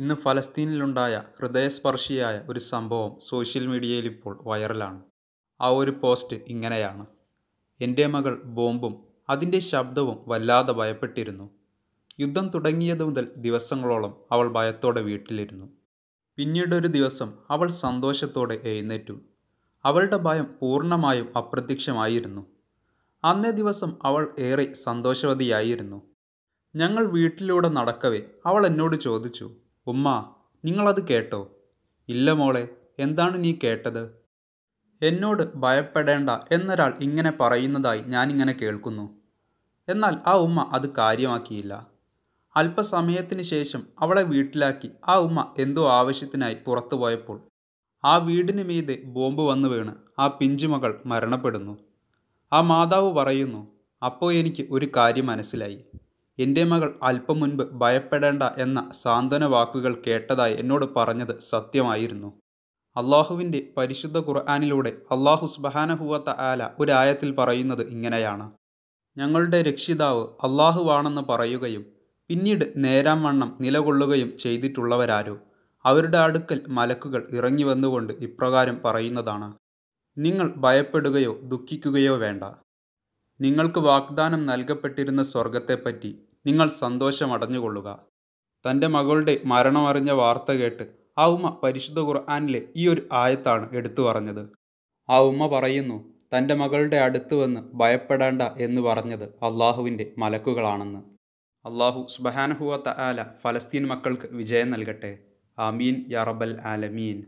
ഇന്ന് ഫലസ്തീനിലുണ്ടായ ഹൃദയസ്പർശിയായ ഒരു സംഭവം സോഷ്യൽ മീഡിയയിൽ ഇപ്പോൾ വൈറലാണ് ആ ഒരു പോസ്റ്റ് ഇങ്ങനെയാണ് എൻ്റെ മകൾ ബോംബും അതിൻ്റെ ശബ്ദവും വല്ലാതെ ഭയപ്പെട്ടിരുന്നു യുദ്ധം തുടങ്ങിയത് മുതൽ ദിവസങ്ങളോളം അവൾ ഭയത്തോടെ വീട്ടിലിരുന്നു പിന്നീടൊരു ദിവസം അവൾ സന്തോഷത്തോടെ എഴുന്നേറ്റു അവളുടെ ഭയം പൂർണ്ണമായും അപ്രത്യക്ഷമായിരുന്നു അന്നേ ദിവസം അവൾ ഏറെ സന്തോഷവതിയായിരുന്നു ഞങ്ങൾ വീട്ടിലൂടെ നടക്കവേ അവൾ എന്നോട് ചോദിച്ചു ഉമ്മ നിങ്ങളത് കേട്ടോ ഇല്ല മോളെ എന്താണ് നീ കേട്ടത് എന്നോട് ഭയപ്പെടേണ്ട എന്നൊരാൾ ഇങ്ങനെ പറയുന്നതായി ഞാനിങ്ങനെ കേൾക്കുന്നു എന്നാൽ ആ ഉമ്മ അത് കാര്യമാക്കിയില്ല അല്പസമയത്തിന് ശേഷം അവളെ വീട്ടിലാക്കി ആ ഉമ്മ എന്തോ ആവശ്യത്തിനായി പുറത്തു പോയപ്പോൾ ആ വീടിന് മീതെ ബോംബ് വന്നു വീണ് ആ പിഞ്ചുമകൾ മരണപ്പെടുന്നു ആ മാതാവ് പറയുന്നു അപ്പോൾ എനിക്ക് ഒരു കാര്യം മനസ്സിലായി എൻ്റെ മകൾ അല്പം മുൻപ് ഭയപ്പെടേണ്ട എന്ന സാന്ത്വന വാക്കുകൾ കേട്ടതായി എന്നോട് പറഞ്ഞത് സത്യമായിരുന്നു അള്ളാഹുവിൻ്റെ പരിശുദ്ധ ഖുർആാനിലൂടെ അള്ളാഹു സുബഹാനഹുവത്ത ആല ഒരായത്തിൽ പറയുന്നത് ഇങ്ങനെയാണ് ഞങ്ങളുടെ രക്ഷിതാവ് അള്ളാഹുവാണെന്ന് പറയുകയും പിന്നീട് നേരാം വണ്ണം നിലകൊള്ളുകയും ചെയ്തിട്ടുള്ളവരാരോ അവരുടെ അടുക്കൽ മലക്കുകൾ ഇറങ്ങി വന്നുകൊണ്ട് ഇപ്രകാരം പറയുന്നതാണ് നിങ്ങൾ ഭയപ്പെടുകയോ ദുഃഖിക്കുകയോ വേണ്ട നിങ്ങൾക്ക് വാഗ്ദാനം നൽകപ്പെട്ടിരുന്ന സ്വർഗത്തെപ്പറ്റി നിങ്ങൾ സന്തോഷം അടഞ്ഞുകൊള്ളുക തൻ്റെ മകളുടെ മരണമറിഞ്ഞ വാർത്ത കേട്ട് ആ ഉമ്മ പരിശുദ്ധ ഖുർആാനിലെ ഈ ഒരു ആയത്താണ് എടുത്തു പറഞ്ഞത് ആ ഉമ്മ പറയുന്നു തൻ്റെ മകളുടെ അടുത്ത് വന്ന് ഭയപ്പെടേണ്ട എന്ന് പറഞ്ഞത് അള്ളാഹുവിൻ്റെ മലക്കുകളാണെന്ന് അള്ളാഹു സുബഹാനഹുവ തആല ഫലസ്തീൻ മക്കൾക്ക് വിജയം നൽകട്ടെ ആമീൻ യറബൽ ആലമീൻ